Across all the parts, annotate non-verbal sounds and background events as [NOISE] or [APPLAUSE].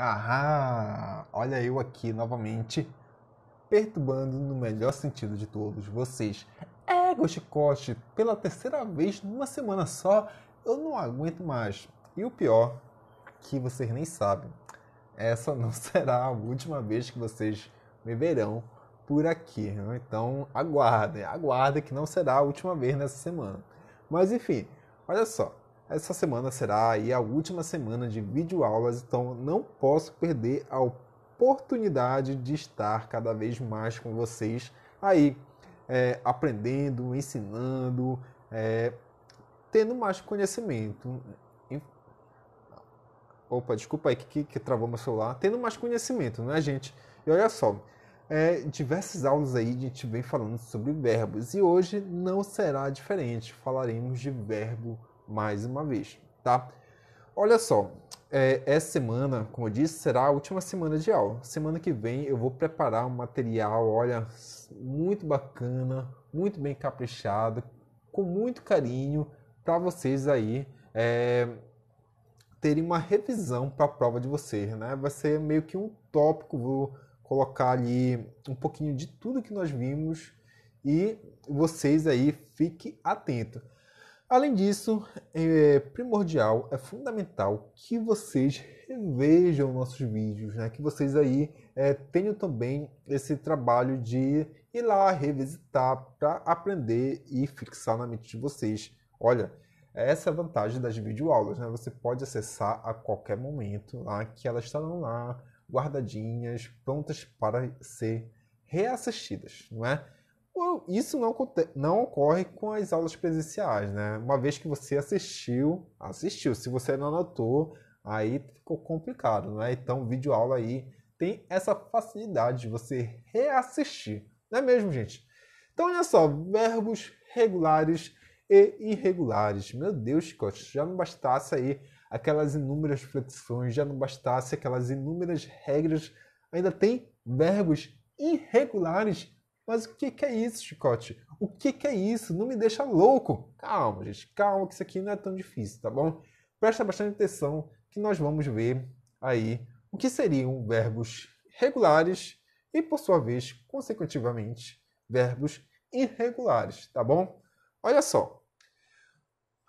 Aham, Olha eu aqui novamente, perturbando no melhor sentido de todos vocês. É, Gosticote, pela terceira vez numa semana só, eu não aguento mais. E o pior, que vocês nem sabem, essa não [LAUGHS] será a última vez que vocês me verão por aqui. Né? Então aguardem, aguardem que não será a última vez nessa semana. Mas enfim, olha só. Essa semana será aí a última semana de videoaulas, então não posso perder a oportunidade de estar cada vez mais com vocês aí, é, aprendendo, ensinando, é, tendo mais conhecimento. Opa, desculpa aí que, que, que, travou meu celular. Tendo mais conhecimento, né, gente? E olha só, é, diversas aulas aí a gente vem falando sobre verbos e hoje não será diferente. Falaremos de verbo mais uma vez, tá? Olha só, é, essa é semana, como eu disse, será a última semana de aula. Semana que vem eu vou preparar um material, olha, muito bacana, muito bem caprichado, com muito carinho para vocês aí é, terem uma revisão para a prova de vocês, né? Vai ser meio que um tópico, vou colocar ali um pouquinho de tudo que nós vimos e vocês aí fiquem atentos. Além disso, é primordial, é fundamental que vocês revejam nossos vídeos, né? que vocês aí é, tenham também esse trabalho de ir lá revisitar para aprender e fixar na mente de vocês. Olha, essa é a vantagem das videoaulas, né? Você pode acessar a qualquer momento lá, tá? que elas estarão lá, guardadinhas, prontas para ser reassistidas, não é? Isso não, não ocorre com as aulas presenciais, né? Uma vez que você assistiu, assistiu. Se você não anotou, aí ficou complicado, né? Então, vídeo aula aí tem essa facilidade de você reassistir, não é mesmo, gente? Então, olha só, verbos regulares e irregulares. Meu Deus, Scott, já não bastasse aí aquelas inúmeras flexões, já não bastasse aquelas inúmeras regras, ainda tem verbos irregulares mas o que, que é isso, Chicote? O que, que é isso? Não me deixa louco! Calma, gente, calma, que isso aqui não é tão difícil, tá bom? Presta bastante atenção que nós vamos ver aí o que seriam verbos regulares e, por sua vez, consecutivamente, verbos irregulares, tá bom? Olha só.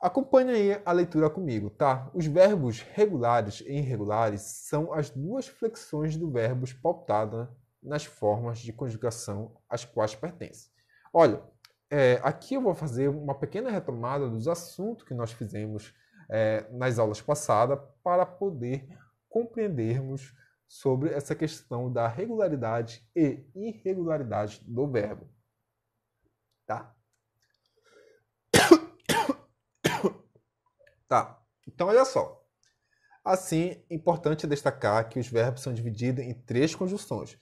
Acompanhe aí a leitura comigo, tá? Os verbos regulares e irregulares são as duas flexões do verbo pautada nas formas de conjugação às quais pertence. Olha, é, aqui eu vou fazer uma pequena retomada dos assuntos que nós fizemos é, nas aulas passadas para poder compreendermos sobre essa questão da regularidade e irregularidade do verbo. Tá? [COUGHS] Tá. Então olha só. Assim, é importante destacar que os verbos são divididos em três conjunções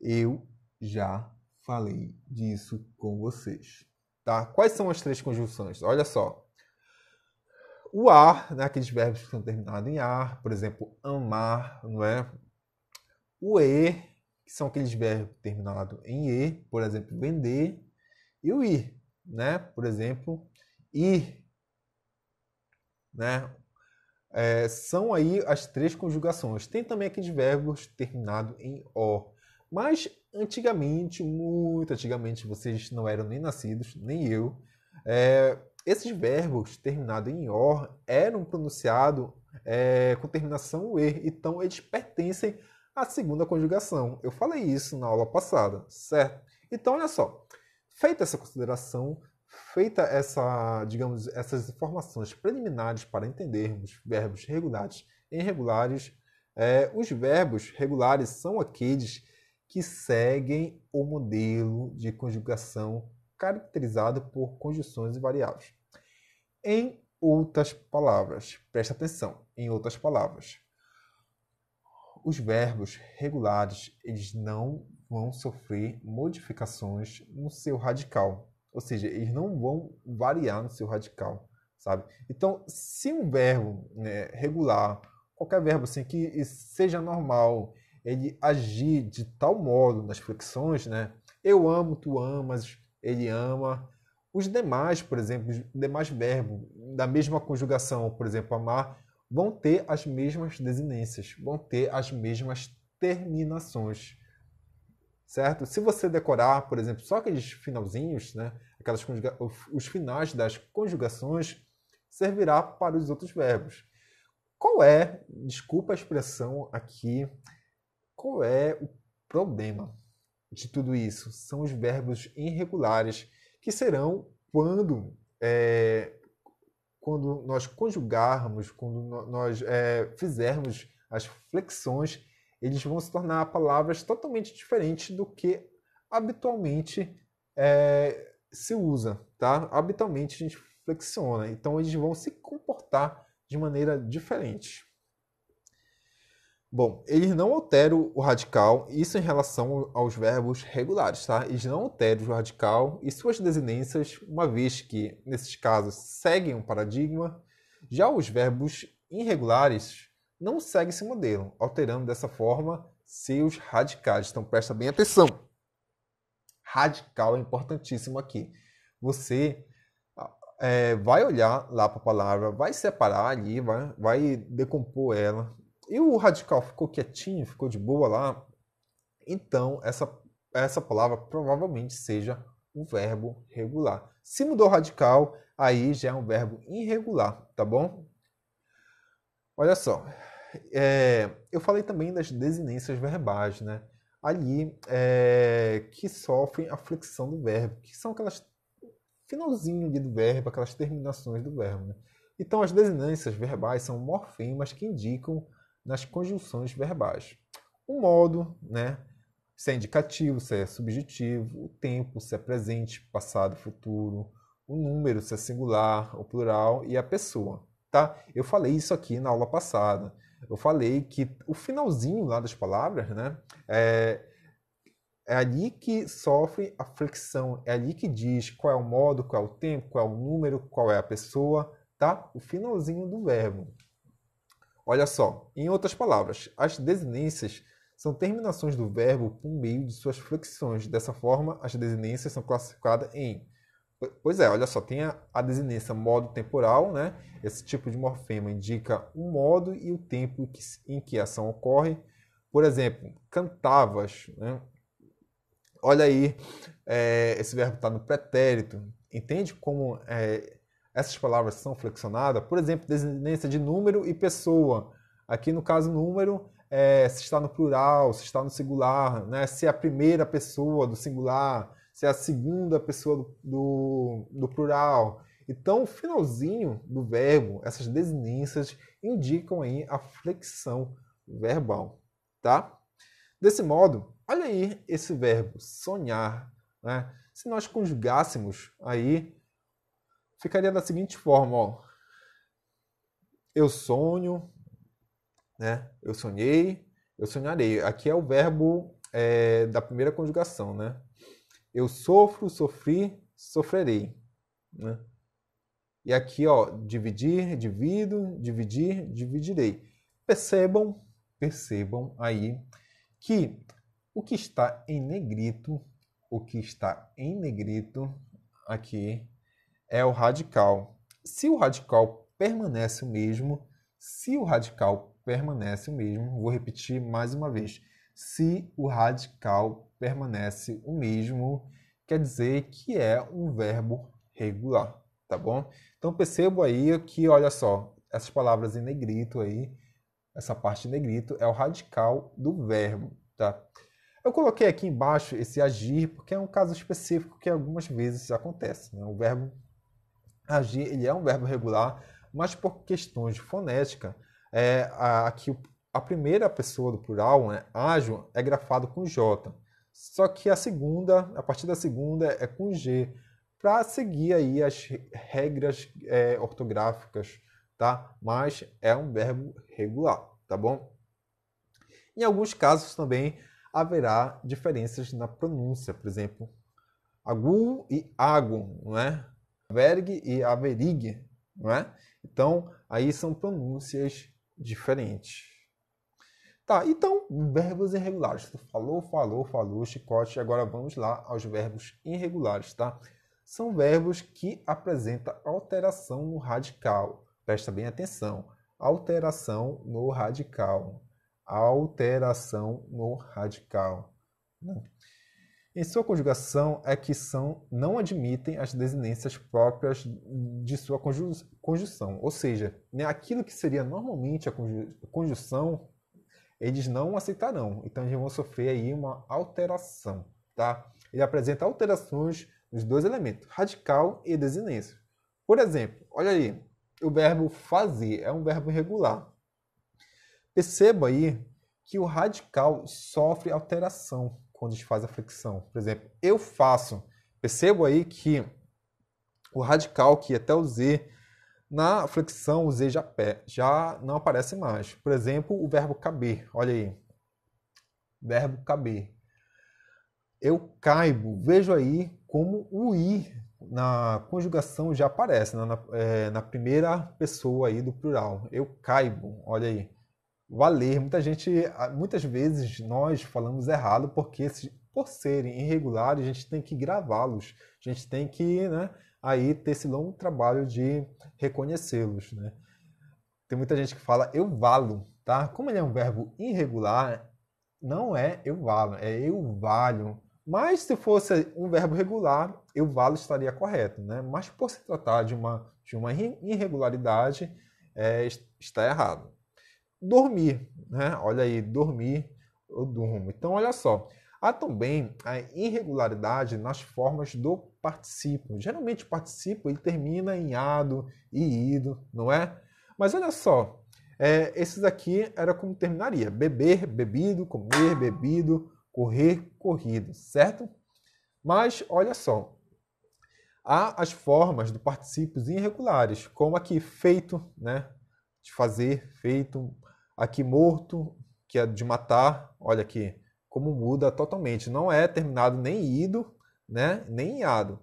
eu já falei disso com vocês. Tá? Quais são as três conjunções? Olha só. O ar, né, aqueles verbos que são terminados em ar, por exemplo, amar, não é? O e, que são aqueles verbos terminados em e, por exemplo, vender, e o i, né? Por exemplo, ir, né? É, são aí as três conjugações. Tem também aqueles verbos terminados em o, mas antigamente, muito antigamente, vocês não eram nem nascidos, nem eu, é, esses verbos terminados em or eram pronunciados é, com terminação er, então eles pertencem à segunda conjugação. Eu falei isso na aula passada, certo? Então, olha só, feita essa consideração, feita essa, digamos, essas informações preliminares para entendermos verbos regulares e irregulares, é, os verbos regulares são aqueles que seguem o modelo de conjugação caracterizado por conjunções variáveis. Em outras palavras, presta atenção, em outras palavras, os verbos regulares eles não vão sofrer modificações no seu radical, ou seja, eles não vão variar no seu radical, sabe? Então, se um verbo né, regular, qualquer verbo assim que seja normal ele agir de tal modo nas flexões, né? Eu amo, tu amas, ele ama. Os demais, por exemplo, os demais verbos da mesma conjugação, por exemplo, amar, vão ter as mesmas desinências, vão ter as mesmas terminações, certo? Se você decorar, por exemplo, só aqueles finalzinhos, né? Aquelas conjuga... os finais das conjugações servirá para os outros verbos. Qual é, desculpa a expressão aqui, qual é o problema de tudo isso? São os verbos irregulares, que serão quando, é, quando nós conjugarmos, quando nós é, fizermos as flexões, eles vão se tornar palavras totalmente diferentes do que habitualmente é, se usa, tá? Habitualmente a gente flexiona, então eles vão se comportar de maneira diferente. Bom, eles não alteram o radical, isso em relação aos verbos regulares, tá? Eles não alteram o radical e suas desinências, uma vez que, nesses casos, seguem um paradigma. Já os verbos irregulares não seguem esse modelo, alterando dessa forma seus radicais. Então presta bem atenção. Radical é importantíssimo aqui. Você é, vai olhar lá para a palavra, vai separar ali, vai, vai decompor ela, e o radical ficou quietinho, ficou de boa lá. Então, essa, essa palavra provavelmente seja um verbo regular. Se mudou radical, aí já é um verbo irregular, tá bom? Olha só, é, eu falei também das desinências verbais, né? Ali é, que sofrem a flexão do verbo, que são aquelas finalzinho do verbo, aquelas terminações do verbo. Né? Então, as desinências verbais são morfemas que indicam nas conjunções verbais. O modo, né? Se é indicativo, se é subjetivo, o tempo, se é presente, passado, futuro, o número, se é singular, o plural e a pessoa, tá? Eu falei isso aqui na aula passada. Eu falei que o finalzinho lá das palavras, né? É, é ali que sofre a flexão, é ali que diz qual é o modo, qual é o tempo, qual é o número, qual é a pessoa, tá? O finalzinho do verbo. Olha só, em outras palavras, as desinências são terminações do verbo por meio de suas flexões. Dessa forma, as desinências são classificadas em. Pois é, olha só, tem a, a desinência modo temporal, né? Esse tipo de morfema indica o modo e o tempo em que, em que a ação ocorre. Por exemplo, cantavas, né? Olha aí, é, esse verbo está no pretérito. Entende como é, essas palavras são flexionadas, por exemplo, desinência de número e pessoa. Aqui no caso número, é, se está no plural, se está no singular, né? se é a primeira pessoa do singular, se é a segunda pessoa do, do, do plural. Então, o finalzinho do verbo, essas desinências, indicam aí a flexão verbal, tá? Desse modo, olha aí esse verbo sonhar, né? Se nós conjugássemos aí ficaria da seguinte forma, ó. Eu sonho, né? Eu sonhei, eu sonharei. Aqui é o verbo é, da primeira conjugação, né? Eu sofro, sofri, sofrerei, né? E aqui, ó, dividir, divido, dividir, dividirei. Percebam, percebam aí que o que está em negrito, o que está em negrito aqui é o radical. Se o radical permanece o mesmo, se o radical permanece o mesmo, vou repetir mais uma vez. Se o radical permanece o mesmo, quer dizer que é um verbo regular, tá bom? Então percebo aí que, olha só, essas palavras em negrito aí, essa parte em negrito é o radical do verbo, tá? Eu coloquei aqui embaixo esse agir porque é um caso específico que algumas vezes acontece, né? O verbo agir, ele é um verbo regular, mas por questões de fonética, é, aqui a primeira pessoa do plural, né, ágil, é grafado com J. Só que a segunda, a partir da segunda, é com G, para seguir aí as regras é, ortográficas, tá? Mas é um verbo regular, tá bom? Em alguns casos também haverá diferenças na pronúncia, por exemplo, agu e ago, não é? Berg e Averig, não é? Então, aí são pronúncias diferentes. Tá, então, verbos irregulares. Tu falou, falou, falou, chicote. Agora vamos lá aos verbos irregulares, tá? São verbos que apresentam alteração no radical. Presta bem atenção. Alteração no radical. Alteração no radical. Né? Em sua conjugação é que são não admitem as desinências próprias de sua conjunção, ou seja, né, aquilo que seria normalmente a conjunção, eles não aceitarão. Então eles vão sofrer aí uma alteração, tá? Ele apresenta alterações nos dois elementos, radical e desinência. Por exemplo, olha aí, o verbo fazer é um verbo irregular. Perceba aí que o radical sofre alteração, quando a gente faz a flexão. Por exemplo, eu faço, percebo aí que o radical que até o Z, na flexão o Z já, pé, já não aparece mais. Por exemplo, o verbo caber, olha aí. Verbo caber. Eu caibo, vejo aí como o I na conjugação já aparece, né? na, na, eh, é, na primeira pessoa aí do plural. Eu caibo, olha aí valer. Muita gente, muitas vezes nós falamos errado porque por serem irregulares, a gente tem que gravá-los. A gente tem que, né, aí ter esse longo trabalho de reconhecê-los, né? Tem muita gente que fala eu valo, tá? Como ele é um verbo irregular, não é eu valo, é eu valho. Mas se fosse um verbo regular, eu valo estaria correto, né? Mas por se tratar de uma de uma irregularidade, é, está errado dormir. Né? Olha aí, dormir, eu durmo. Então, olha só. Há também a irregularidade nas formas do participo. Geralmente o participo ele termina em ado e ido, não é? Mas olha só, é, esses aqui era como terminaria: beber, bebido, comer, bebido, correr, corrido, certo? Mas olha só, há as formas do particípios irregulares, como aqui feito, né? De fazer, feito, aqui morto, que é de matar, olha aqui, como muda totalmente. Não é terminado nem ido, né? nem iado.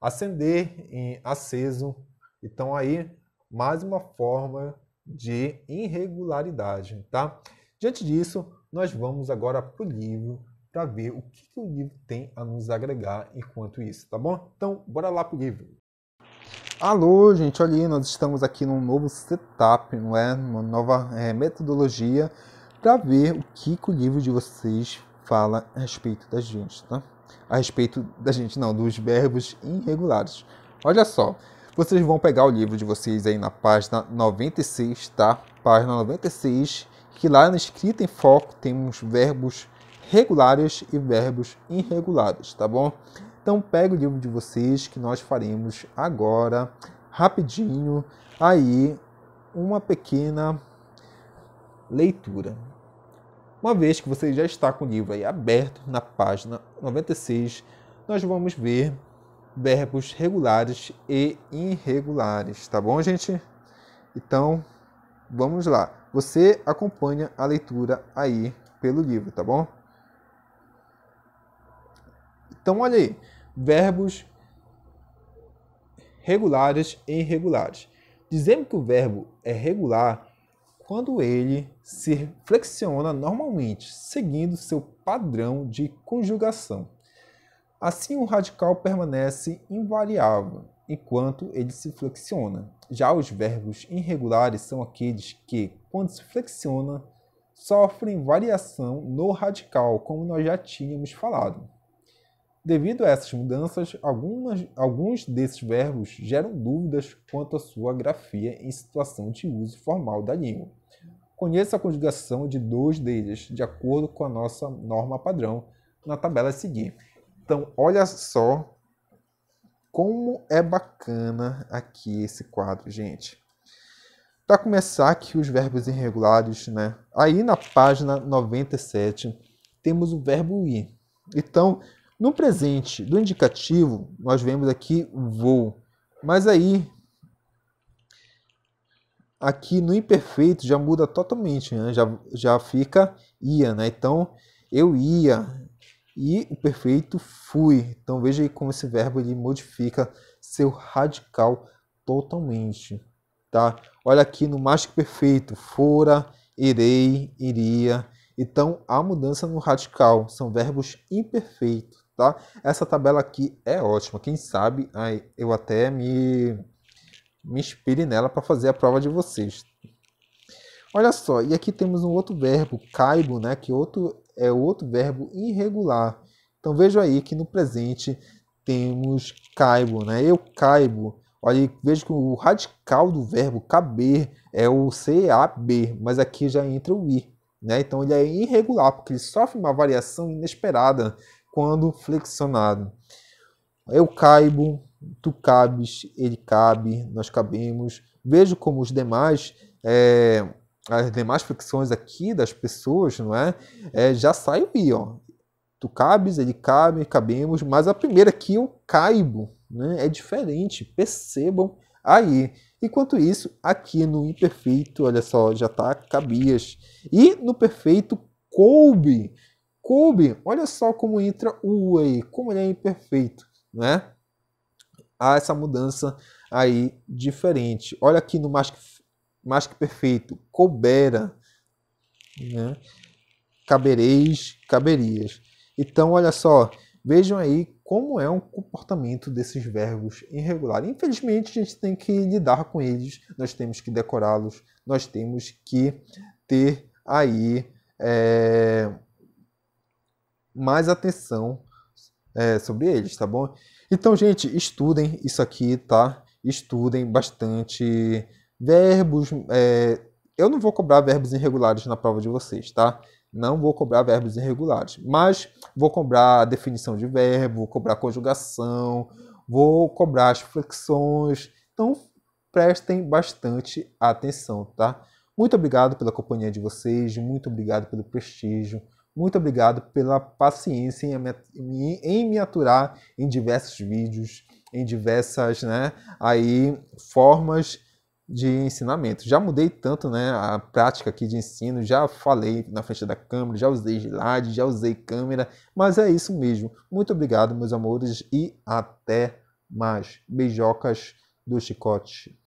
Acender em aceso. Então aí, mais uma forma de irregularidade, tá? Diante disso, nós vamos agora para o livro para ver o que, que o livro tem a nos agregar enquanto isso, tá bom? Então, bora lá para o livro. Alô, gente, olha aí, nós estamos aqui num novo setup, não é? Uma nova é, metodologia para ver o que, que, o livro de vocês fala a respeito da gente, tá? A respeito da gente, não, dos verbos irregulares. Olha só, vocês vão pegar o livro de vocês aí na página 96, tá? Página 96, que lá na escrita em foco temos verbos regulares e verbos irregulares, tá bom? Então pega o livro de vocês que nós faremos agora, rapidinho, aí uma pequena leitura. Uma vez que você já está com o livro aí aberto na página 96, nós vamos ver verbos regulares e irregulares, tá bom, gente? Então, vamos lá. Você acompanha a leitura aí pelo livro, tá bom? Então, olha aí, verbos regulares e irregulares. Dizemos que o verbo é regular quando ele se flexiona normalmente, seguindo seu padrão de conjugação. Assim, o radical permanece invariável enquanto ele se flexiona. Já os verbos irregulares são aqueles que, quando se flexiona, sofrem variação no radical, como nós já tínhamos falado. Devido a essas mudanças, algumas, alguns desses verbos geram dúvidas quanto à sua grafia em situação de uso formal da língua. Conheça a conjugação de dois deles, de acordo com a nossa norma padrão, na tabela a seguir. Então, olha só como é bacana aqui esse quadro, gente. Para começar aqui os verbos irregulares, né? Aí na página 97 temos o verbo ir. Então, no presente do indicativo, nós vemos aqui vou. Mas aí, aqui no imperfeito já muda totalmente, né? já, já fica ia. Né? Então, eu ia e o perfeito fui. Então, veja aí como esse verbo ele modifica seu radical totalmente. Tá? Olha aqui no mais que perfeito, fora, irei, iria. Então, a mudança no radical são verbos imperfeitos tá? Essa tabela aqui é ótima, quem sabe aí eu até me, me inspire nela para fazer a prova de vocês. Olha só, e aqui temos um outro verbo, caibo, né, que outro, é outro verbo irregular. Então vejo aí que no presente temos caibo, né? Eu caibo. Olha, vejo que o radical do verbo caber é o CAB, mas aqui já entra o I, né? Então ele é irregular, porque ele sofre uma variação inesperada quando flexionado. Eu caibo, tu cabes, ele cabe, nós cabemos. Vejo como os demais, é, as demais flexões aqui das pessoas, não é? é já sai o i, ó. Tu cabes, ele cabe, cabemos, mas a primeira aqui eu caibo, né? É diferente, percebam aí. Enquanto isso, aqui no imperfeito, olha só, já tá cabias. E no perfeito coube coube, olha só como entra o U aí, como ele é imperfeito, né? Há essa mudança aí diferente. Olha aqui no mais que, mais que perfeito, cobera, né? Cabereis, caberias. Então, olha só, vejam aí como é o comportamento desses verbos irregulares. Infelizmente, a gente tem que lidar com eles, nós temos que decorá-los, nós temos que ter aí é, mais atenção é, sobre eles, tá bom? Então, gente, estudem isso aqui, tá? Estudem bastante verbos. É... Eu não vou cobrar verbos irregulares na prova de vocês, tá? Não vou cobrar verbos irregulares, mas vou cobrar a definição de verbo, vou cobrar conjugação, vou cobrar as flexões. Então, prestem bastante atenção, tá? Muito obrigado pela companhia de vocês, muito obrigado pelo prestígio. Muito obrigado pela paciência em, em me aturar em diversos vídeos, em diversas né, aí, formas de ensinamento. Já mudei tanto né, a prática aqui de ensino, já falei na frente da câmera, já usei slide, já usei câmera, mas é isso mesmo. Muito obrigado, meus amores, e até mais. Beijocas do Chicote.